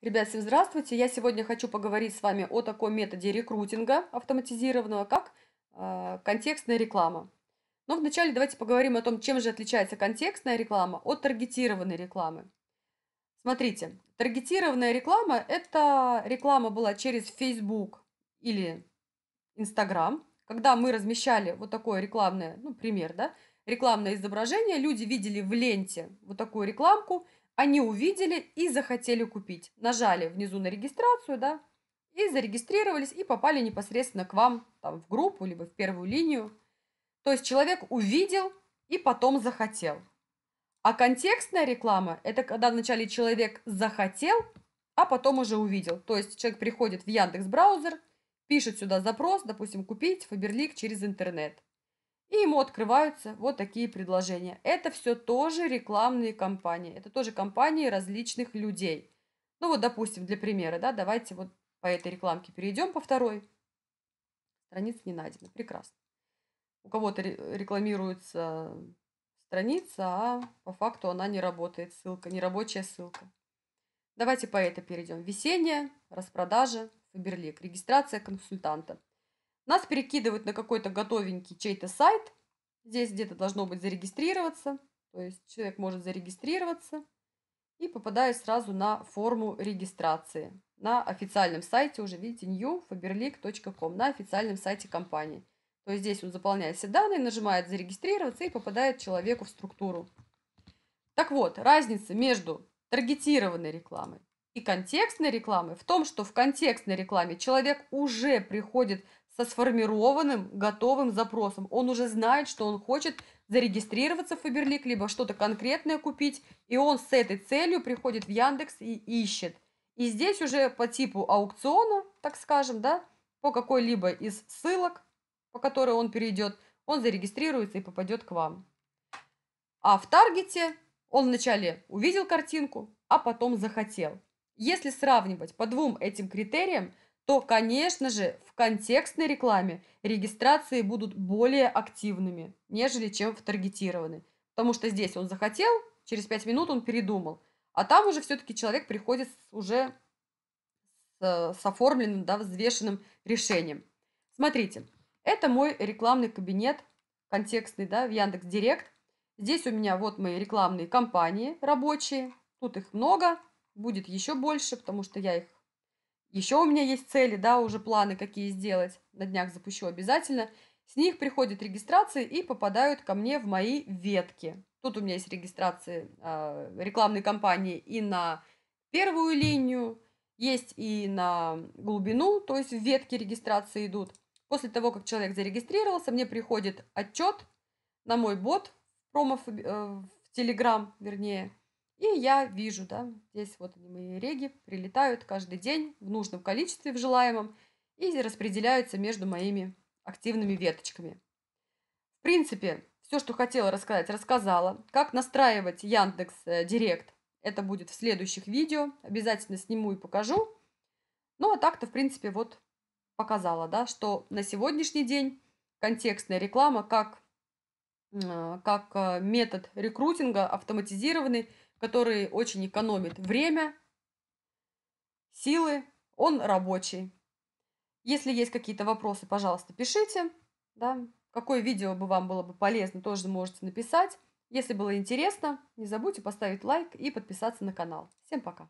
Ребят, всем здравствуйте! Я сегодня хочу поговорить с вами о таком методе рекрутинга автоматизированного, как э, контекстная реклама. Но ну, вначале давайте поговорим о том, чем же отличается контекстная реклама от таргетированной рекламы. Смотрите, таргетированная реклама – это реклама была через Facebook или Instagram, когда мы размещали вот такое рекламное, ну, пример, да, рекламное изображение, люди видели в ленте вот такую рекламку – они увидели и захотели купить. Нажали внизу на регистрацию, да, и зарегистрировались, и попали непосредственно к вам, там, в группу, либо в первую линию. То есть человек увидел и потом захотел. А контекстная реклама – это когда вначале человек захотел, а потом уже увидел. То есть человек приходит в Яндекс браузер, пишет сюда запрос, допустим, купить Фаберлик через интернет. И ему открываются вот такие предложения. Это все тоже рекламные кампании. Это тоже компании различных людей. Ну вот, допустим, для примера, да, давайте вот по этой рекламке перейдем по второй. Страница не найдена. Прекрасно. У кого-то рекламируется страница, а по факту она не работает. Ссылка, нерабочая ссылка. Давайте по этой перейдем. Весенняя, распродажа, Фаберлик, регистрация консультанта. Нас перекидывают на какой-то готовенький чей-то сайт. Здесь где-то должно быть зарегистрироваться. То есть человек может зарегистрироваться. И попадает сразу на форму регистрации. На официальном сайте уже, видите, newfaberlic.com. На официальном сайте компании. То есть здесь он заполняет все данные, нажимает «Зарегистрироваться» и попадает человеку в структуру. Так вот, разница между таргетированной рекламой и контекстной рекламой в том, что в контекстной рекламе человек уже приходит со сформированным, готовым запросом. Он уже знает, что он хочет зарегистрироваться в Фаберлик, либо что-то конкретное купить, и он с этой целью приходит в Яндекс и ищет. И здесь уже по типу аукциона, так скажем, да, по какой-либо из ссылок, по которой он перейдет, он зарегистрируется и попадет к вам. А в таргете он вначале увидел картинку, а потом захотел. Если сравнивать по двум этим критериям – то, конечно же, в контекстной рекламе регистрации будут более активными, нежели чем в таргетированной. Потому что здесь он захотел, через 5 минут он передумал. А там уже все-таки человек приходит уже с, с оформленным, да, взвешенным решением. Смотрите, это мой рекламный кабинет, контекстный, да, в Яндекс.Директ. Здесь у меня вот мои рекламные кампании рабочие. Тут их много, будет еще больше, потому что я их еще у меня есть цели, да, уже планы, какие сделать. На днях запущу обязательно. С них приходят регистрации и попадают ко мне в мои ветки. Тут у меня есть регистрации э, рекламной кампании и на первую линию, есть и на глубину, то есть в ветки регистрации идут. После того, как человек зарегистрировался, мне приходит отчет на мой бот, промов в Телеграм, э, вернее, и я вижу, да, здесь вот они мои реги прилетают каждый день в нужном количестве, в желаемом, и распределяются между моими активными веточками. В принципе, все, что хотела рассказать, рассказала. Как настраивать Яндекс э, Директ, это будет в следующих видео. Обязательно сниму и покажу. Ну, а так-то, в принципе, вот показала, да, что на сегодняшний день контекстная реклама как, а, как э, метод рекрутинга автоматизированный который очень экономит время, силы, он рабочий. Если есть какие-то вопросы, пожалуйста, пишите. Да. Какое видео бы вам было бы полезно, тоже можете написать. Если было интересно, не забудьте поставить лайк и подписаться на канал. Всем пока!